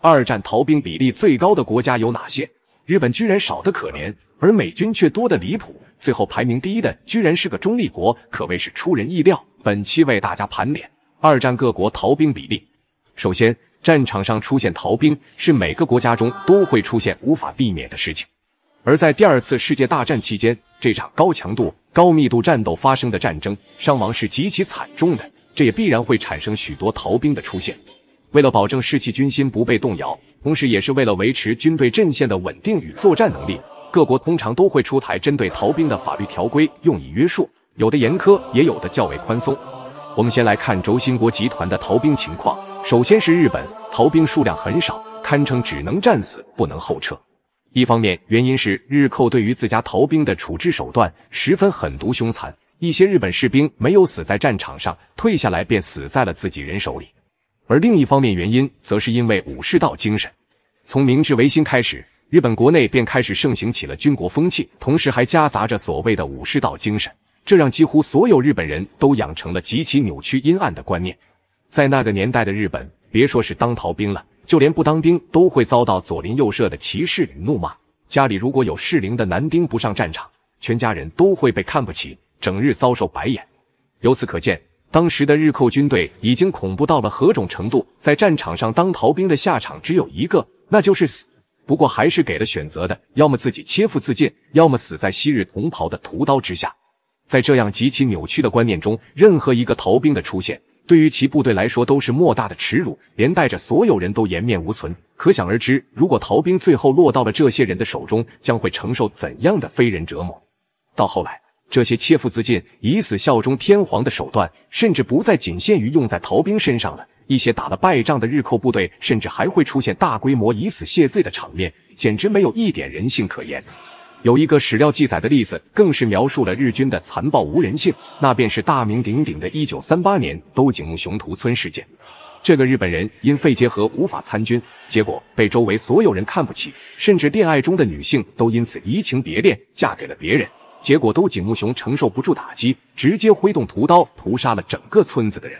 二战逃兵比例最高的国家有哪些？日本居然少得可怜，而美军却多得离谱。最后排名第一的居然是个中立国，可谓是出人意料。本期为大家盘点二战各国逃兵比例。首先，战场上出现逃兵是每个国家中都会出现无法避免的事情。而在第二次世界大战期间，这场高强度、高密度战斗发生的战争，伤亡是极其惨重的，这也必然会产生许多逃兵的出现。为了保证士气、军心不被动摇，同时也是为了维持军队阵线的稳定与作战能力，各国通常都会出台针对逃兵的法律条规，用以约束。有的严苛，也有的较为宽松。我们先来看轴心国集团的逃兵情况。首先是日本，逃兵数量很少，堪称只能战死，不能后撤。一方面原因是日寇对于自家逃兵的处置手段十分狠毒凶残，一些日本士兵没有死在战场上，退下来便死在了自己人手里。而另一方面原因，则是因为武士道精神。从明治维新开始，日本国内便开始盛行起了军国风气，同时还夹杂着所谓的武士道精神，这让几乎所有日本人都养成了极其扭曲阴暗的观念。在那个年代的日本，别说是当逃兵了，就连不当兵都会遭到左邻右舍的歧视与怒骂。家里如果有适龄的男丁不上战场，全家人都会被看不起，整日遭受白眼。由此可见。当时的日寇军队已经恐怖到了何种程度？在战场上当逃兵的下场只有一个，那就是死。不过还是给了选择的，要么自己切腹自尽，要么死在昔日同袍的屠刀之下。在这样极其扭曲的观念中，任何一个逃兵的出现，对于其部队来说都是莫大的耻辱，连带着所有人都颜面无存。可想而知，如果逃兵最后落到了这些人的手中，将会承受怎样的非人折磨？到后来。这些切腹自尽、以死效忠天皇的手段，甚至不再仅限于用在逃兵身上了。一些打了败仗的日寇部队，甚至还会出现大规模以死谢罪的场面，简直没有一点人性可言。有一个史料记载的例子，更是描述了日军的残暴无人性。那便是大名鼎鼎的1938年都井木雄图村事件。这个日本人因肺结核无法参军，结果被周围所有人看不起，甚至恋爱中的女性都因此移情别恋，嫁给了别人。结果都井木雄承受不住打击，直接挥动屠刀屠杀了整个村子的人。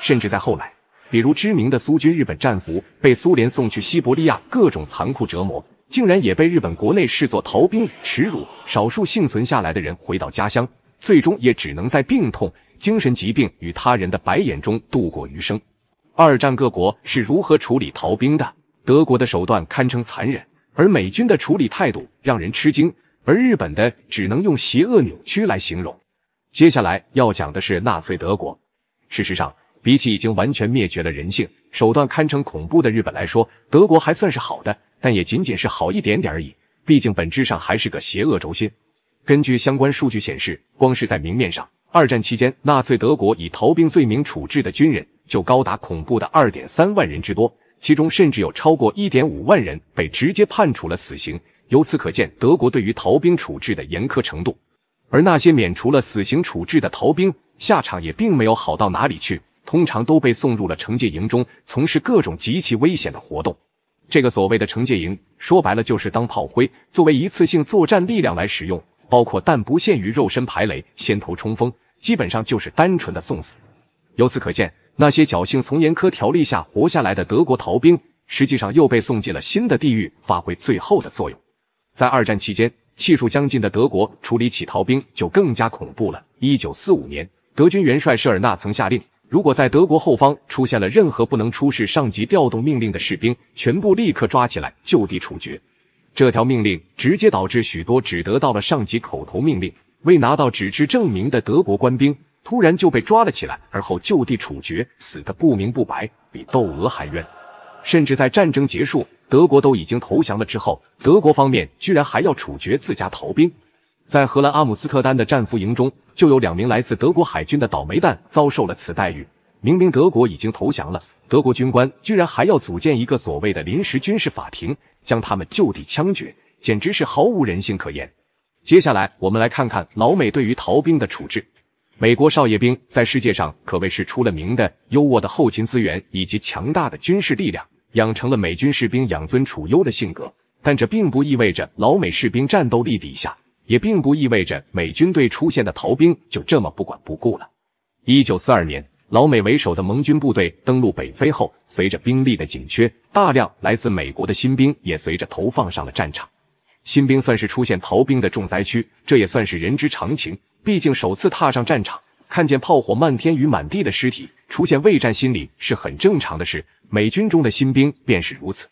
甚至在后来，比如知名的苏军日本战俘被苏联送去西伯利亚，各种残酷折磨，竟然也被日本国内视作逃兵与耻辱。少数幸存下来的人回到家乡，最终也只能在病痛、精神疾病与他人的白眼中度过余生。二战各国是如何处理逃兵的？德国的手段堪称残忍，而美军的处理态度让人吃惊。而日本的只能用邪恶扭曲来形容。接下来要讲的是纳粹德国。事实上，比起已经完全灭绝了人性、手段堪称恐怖的日本来说，德国还算是好的，但也仅仅是好一点点而已。毕竟本质上还是个邪恶轴心。根据相关数据显示，光是在明面上，二战期间纳粹德国以逃兵罪名处置的军人就高达恐怖的二点三万人之多，其中甚至有超过一点五万人被直接判处了死刑。由此可见，德国对于逃兵处置的严苛程度。而那些免除了死刑处置的逃兵，下场也并没有好到哪里去，通常都被送入了惩戒营中，从事各种极其危险的活动。这个所谓的惩戒营，说白了就是当炮灰，作为一次性作战力量来使用，包括但不限于肉身排雷、先头冲锋，基本上就是单纯的送死。由此可见，那些侥幸从严苛条例下活下来的德国逃兵，实际上又被送进了新的地狱，发挥最后的作用。在二战期间，气数将尽的德国处理起逃兵就更加恐怖了。一九四五年，德军元帅舍尔纳曾下令，如果在德国后方出现了任何不能出示上级调动命令的士兵，全部立刻抓起来就地处决。这条命令直接导致许多只得到了上级口头命令、未拿到纸质证明的德国官兵突然就被抓了起来，而后就地处决，死的不明不白，比窦娥还冤。甚至在战争结束。德国都已经投降了之后，德国方面居然还要处决自家逃兵。在荷兰阿姆斯特丹的战俘营中，就有两名来自德国海军的倒霉蛋遭受了此待遇。明明德国已经投降了，德国军官居然还要组建一个所谓的临时军事法庭，将他们就地枪决，简直是毫无人性可言。接下来，我们来看看老美对于逃兵的处置。美国少爷兵在世界上可谓是出了名的优渥的后勤资源以及强大的军事力量。养成了美军士兵养尊处优的性格，但这并不意味着老美士兵战斗力低下，也并不意味着美军队出现的逃兵就这么不管不顾了。一九四二年，老美为首的盟军部队登陆北非后，随着兵力的紧缺，大量来自美国的新兵也随着投放上了战场。新兵算是出现逃兵的重灾区，这也算是人之常情，毕竟首次踏上战场，看见炮火漫天与满地的尸体。出现畏战心理是很正常的事，美军中的新兵便是如此。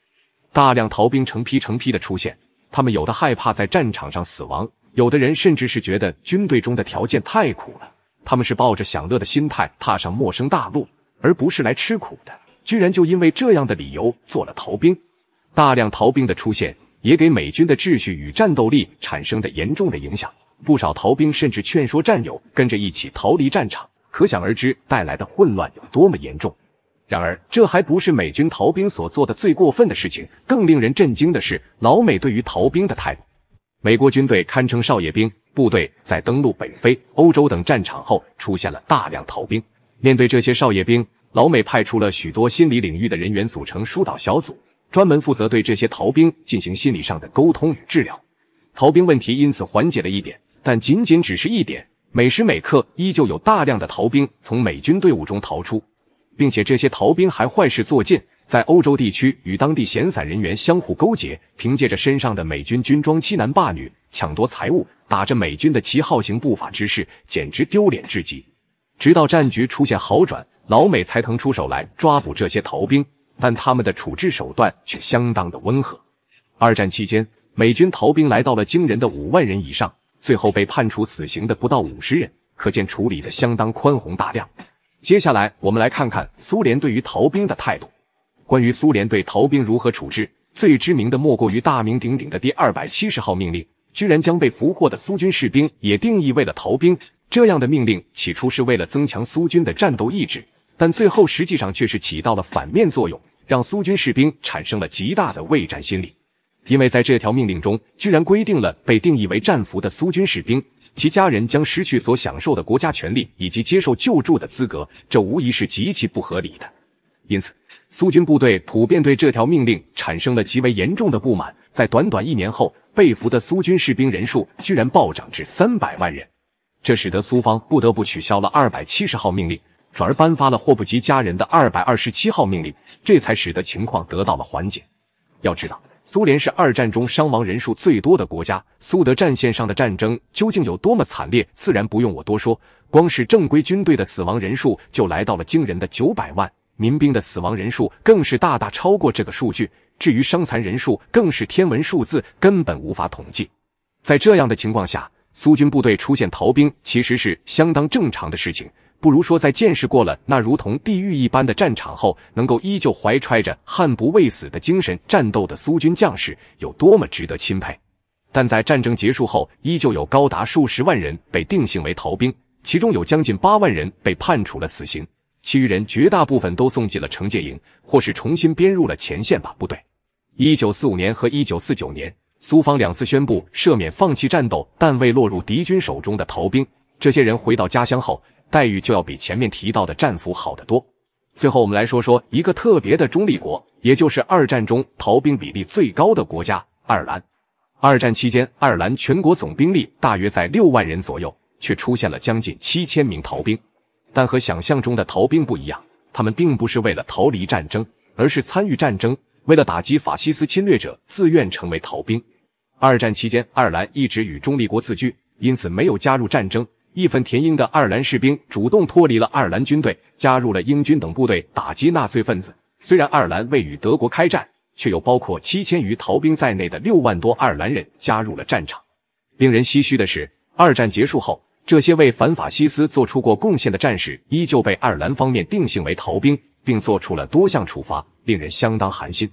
大量逃兵成批成批的出现，他们有的害怕在战场上死亡，有的人甚至是觉得军队中的条件太苦了，他们是抱着享乐的心态踏上陌生大陆，而不是来吃苦的，居然就因为这样的理由做了逃兵。大量逃兵的出现，也给美军的秩序与战斗力产生的严重的影响。不少逃兵甚至劝说战友跟着一起逃离战场。可想而知，带来的混乱有多么严重。然而，这还不是美军逃兵所做的最过分的事情。更令人震惊的是，老美对于逃兵的态度。美国军队堪称少爷兵，部队在登陆北非、欧洲等战场后，出现了大量逃兵。面对这些少爷兵，老美派出了许多心理领域的人员组成疏导小组，专门负责对这些逃兵进行心理上的沟通与治疗。逃兵问题因此缓解了一点，但仅仅只是一点。每时每刻，依旧有大量的逃兵从美军队伍中逃出，并且这些逃兵还坏事做尽，在欧洲地区与当地闲散人员相互勾结，凭借着身上的美军军装欺男霸女，抢夺财物，打着美军的旗号行不法之事，简直丢脸至极。直到战局出现好转，老美才腾出手来抓捕这些逃兵，但他们的处置手段却相当的温和。二战期间，美军逃兵来到了惊人的五万人以上。最后被判处死刑的不到五十人，可见处理的相当宽宏大量。接下来我们来看看苏联对于逃兵的态度。关于苏联对逃兵如何处置，最知名的莫过于大名鼎鼎的第二百七十号命令，居然将被俘获的苏军士兵也定义为了逃兵。这样的命令起初是为了增强苏军的战斗意志，但最后实际上却是起到了反面作用，让苏军士兵产生了极大的畏战心理。因为在这条命令中，居然规定了被定义为战俘的苏军士兵，其家人将失去所享受的国家权利以及接受救助的资格，这无疑是极其不合理的。因此，苏军部队普遍对这条命令产生了极为严重的不满。在短短一年后，被俘的苏军士兵人数居然暴涨至三百万人，这使得苏方不得不取消了二百七十号命令，转而颁发了霍布吉家人的二百二十七号命令，这才使得情况得到了缓解。要知道。苏联是二战中伤亡人数最多的国家，苏德战线上的战争究竟有多么惨烈，自然不用我多说。光是正规军队的死亡人数就来到了惊人的九百万，民兵的死亡人数更是大大超过这个数据。至于伤残人数，更是天文数字，根本无法统计。在这样的情况下，苏军部队出现逃兵，其实是相当正常的事情。不如说，在见识过了那如同地狱一般的战场后，能够依旧怀揣着悍不畏死的精神战斗的苏军将士有多么值得钦佩。但在战争结束后，依旧有高达数十万人被定性为逃兵，其中有将近八万人被判处了死刑，其余人绝大部分都送进了惩戒营，或是重新编入了前线吧部队。一九四五年和一九四九年，苏方两次宣布赦免放弃战斗但未落入敌军手中的逃兵，这些人回到家乡后。待遇就要比前面提到的战俘好得多。最后，我们来说说一个特别的中立国，也就是二战中逃兵比例最高的国家——爱尔兰。二战期间，爱尔兰全国总兵力大约在六万人左右，却出现了将近七千名逃兵。但和想象中的逃兵不一样，他们并不是为了逃离战争，而是参与战争，为了打击法西斯侵略者，自愿成为逃兵。二战期间，爱尔兰一直与中立国自居，因此没有加入战争。义愤填膺的爱尔兰士兵主动脱离了爱尔兰军队，加入了英军等部队打击纳粹分子。虽然爱尔兰未与德国开战，却有包括七千余逃兵在内的六万多爱尔兰人加入了战场。令人唏嘘的是，二战结束后，这些为反法西斯做出过贡献的战士，依旧被爱尔兰方面定性为逃兵，并做出了多项处罚，令人相当寒心。